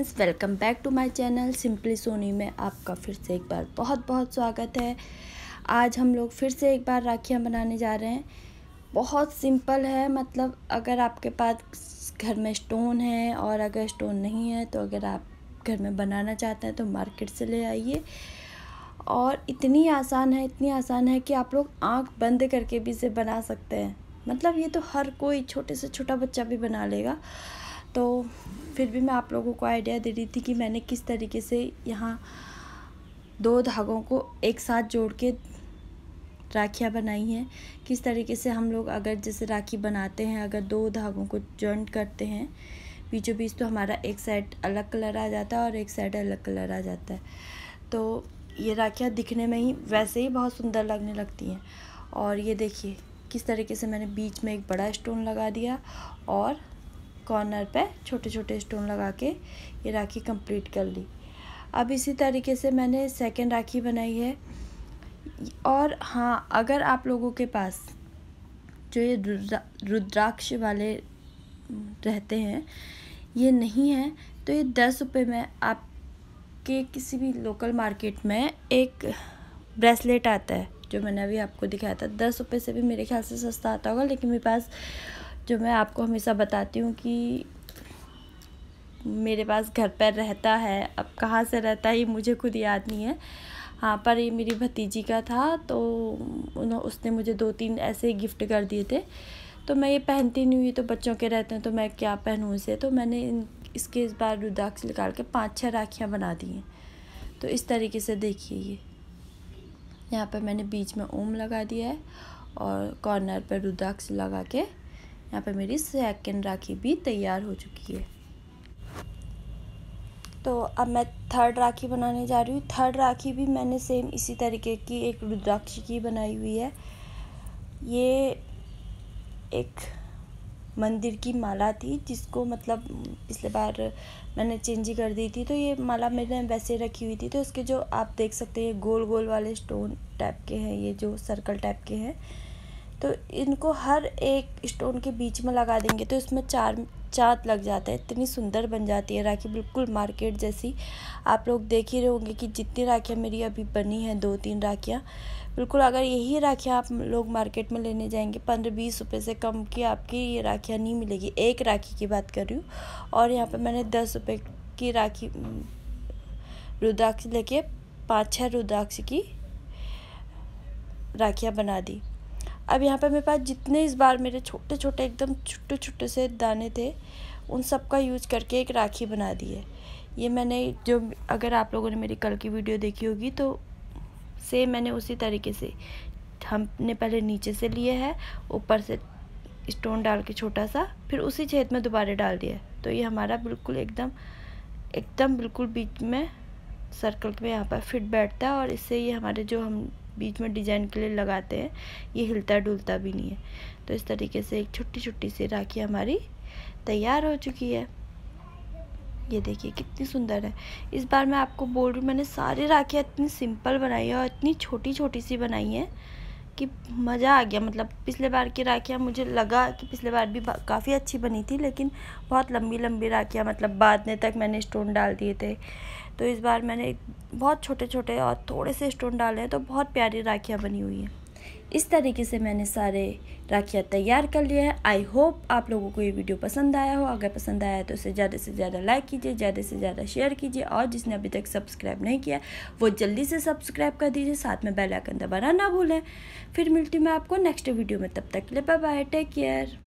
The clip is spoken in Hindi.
friends welcome back to my channel simply Soni में आपका फिर से एक बार बहुत बहुत स्वागत है आज हम लोग फिर से एक बार राखियाँ बनाने जा रहे हैं बहुत सिंपल है मतलब अगर आपके पास घर में स्टोन है और अगर स्टोन नहीं है तो अगर आप घर में बनाना चाहते हैं तो मार्केट से ले आइए और इतनी आसान है इतनी आसान है कि आप लोग आँख बंद करके भी इसे बना सकते हैं मतलब ये तो हर कोई छोटे से छोटा बच्चा भी बना लेगा तो फिर भी मैं आप लोगों को आइडिया दे रही थी कि मैंने किस तरीके से यहाँ दो धागों को एक साथ जोड़ के राखियाँ बनाई हैं किस तरीके से हम लोग अगर जैसे राखी बनाते हैं अगर दो धागों को जॉइंट करते हैं बीचों बीच तो हमारा एक साइड अलग कलर आ जाता है और एक साइड अलग कलर आ जाता है तो ये राखियाँ दिखने में ही वैसे ही बहुत सुंदर लगने लगती हैं और ये देखिए किस तरीके से मैंने बीच में एक बड़ा स्टोन लगा दिया और कॉर्नर पे छोटे छोटे स्टोन लगा के ये राखी कंप्लीट कर ली अब इसी तरीके से मैंने सेकंड राखी बनाई है और हाँ अगर आप लोगों के पास जो ये रुद्राक्ष वाले रहते हैं ये नहीं है तो ये दस रुपये में आपके किसी भी लोकल मार्केट में एक ब्रेसलेट आता है जो मैंने अभी आपको दिखाया था दस रुपये से भी मेरे ख्याल से सस्ता आता होगा लेकिन मेरे पास जो मैं आपको हमेशा बताती हूँ कि मेरे पास घर पर रहता है अब कहाँ से रहता है ये मुझे खुद याद नहीं है हाँ पर ये मेरी भतीजी का था तो उन्होंने उसने मुझे दो तीन ऐसे गिफ्ट कर दिए थे तो मैं ये पहनती नहीं हुई तो बच्चों के रहते हैं तो मैं क्या पहनूँ इसे तो मैंने इन इसके इस बार रुद्राक्ष निकाल के पाँच छः राखियाँ बना दी हैं तो इस तरीके से देखिए ये यहाँ पर मैंने बीच में ओम लगा दिया है और कॉर्नर पर रुद्राक्ष लगा के यहाँ पे मेरी सेकंड राखी भी तैयार हो चुकी है तो अब मैं थर्ड राखी बनाने जा रही हूँ थर्ड राखी भी मैंने सेम इसी तरीके की एक रुद्राक्ष की बनाई हुई है ये एक मंदिर की माला थी जिसको मतलब पिछले बार मैंने चेंज ही कर दी थी तो ये माला मैंने वैसे रखी हुई थी तो उसके जो आप देख सकते हैं गोल गोल वाले स्टोन टाइप के हैं ये जो सर्कल टाइप के हैं तो इनको हर एक स्टोन के बीच में लगा देंगे तो इसमें चार चाँद लग जाता है इतनी सुंदर बन जाती है राखी बिल्कुल मार्केट जैसी आप लोग देख ही रहे होंगे कि जितनी राखियाँ मेरी अभी बनी हैं दो तीन राखियाँ बिल्कुल अगर यही राखियाँ आप लोग मार्केट में लेने जाएंगे पंद्रह बीस रुपये से कम की आपकी ये राखियाँ नहीं मिलेगी एक राखी की बात कर रही हूँ और यहाँ पर मैंने दस रुपये की राखी रुद्राक्ष लेके पाँच छः रुद्राक्ष की राखियाँ बना दी अब यहाँ पे मेरे पास जितने इस बार मेरे छोटे छोटे एकदम छोटे छोटे से दाने थे उन सब का यूज करके एक राखी बना दी है ये मैंने जो अगर आप लोगों ने मेरी कल की वीडियो देखी होगी तो सेम मैंने उसी तरीके से हमने पहले नीचे से लिए है ऊपर से स्टोन डाल के छोटा सा फिर उसी छेद में दोबारा डाल दिया तो ये हमारा बिल्कुल एकदम एकदम बिल्कुल बीच में सर्कल में यहाँ पर फिट बैठता है और इससे ये हमारे जो हम बीच में डिजाइन के लिए लगाते हैं ये हिलता डुलता भी नहीं है तो इस तरीके से एक छोटी छोटी सी राखी हमारी तैयार हो चुकी है ये देखिए कितनी सुंदर है इस बार मैं आपको बोल रही हूँ मैंने सारी राखियाँ इतनी सिंपल बनाई है और इतनी छोटी छोटी सी बनाई है कि मज़ा आ गया मतलब पिछले बार की राखियाँ मुझे लगा कि पिछले बार भी काफ़ी अच्छी बनी थी लेकिन बहुत लंबी लंबी राखियाँ मतलब बांधने तक मैंने स्टोन डाल दिए थे तो इस बार मैंने बहुत छोटे छोटे और थोड़े से स्टोन डाले हैं तो बहुत प्यारी राखियाँ बनी हुई हैं इस तरीके से मैंने सारे राखियाँ तैयार कर लिए हैं आई होप आप लोगों को ये वीडियो पसंद आया हो अगर पसंद आया तो इसे ज़्यादा से ज़्यादा लाइक कीजिए ज़्यादा से ज़्यादा शेयर कीजिए और जिसने अभी तक सब्सक्राइब नहीं किया वो जल्दी से सब्सक्राइब कर दीजिए साथ में बेल आइकन दबाना ना भूलें फिर मिलती हूँ मैं आपको नेक्स्ट वीडियो में तब तक के लिए बाय बाय टेक केयर